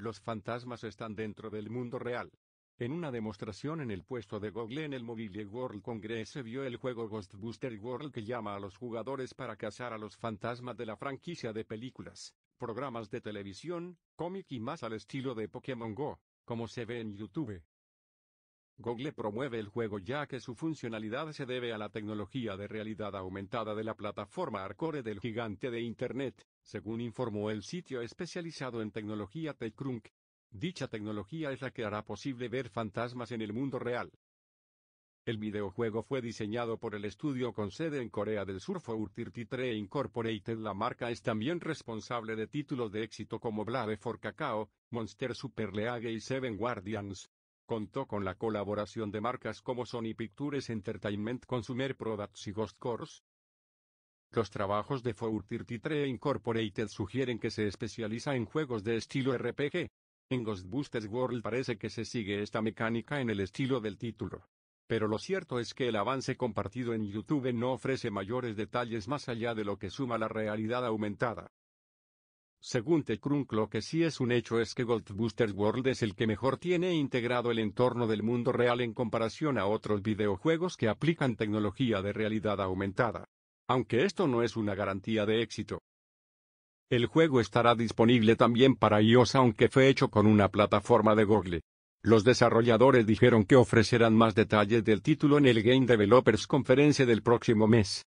Los fantasmas están dentro del mundo real. En una demostración en el puesto de Google en el Mobile World Congress se vio el juego Ghostbuster World que llama a los jugadores para cazar a los fantasmas de la franquicia de películas, programas de televisión, cómic y más al estilo de Pokémon Go, como se ve en YouTube. Google promueve el juego ya que su funcionalidad se debe a la tecnología de realidad aumentada de la plataforma Arcore del gigante de Internet, según informó el sitio especializado en tecnología TechCrunch. Dicha tecnología es la que hará posible ver fantasmas en el mundo real. El videojuego fue diseñado por el estudio con sede en Corea del Sur four Incorporated. La marca es también responsable de títulos de éxito como Blade for Cacao, Monster Super League y Seven Guardians. Contó con la colaboración de marcas como Sony Pictures Entertainment Consumer Products y Ghost Course. Los trabajos de Four33 Incorporated sugieren que se especializa en juegos de estilo RPG. En Ghostbusters World parece que se sigue esta mecánica en el estilo del título. Pero lo cierto es que el avance compartido en YouTube no ofrece mayores detalles más allá de lo que suma la realidad aumentada. Según TechCrunch lo que sí es un hecho es que Goldbusters World es el que mejor tiene integrado el entorno del mundo real en comparación a otros videojuegos que aplican tecnología de realidad aumentada. Aunque esto no es una garantía de éxito. El juego estará disponible también para iOS aunque fue hecho con una plataforma de Google. Los desarrolladores dijeron que ofrecerán más detalles del título en el Game Developers Conference del próximo mes.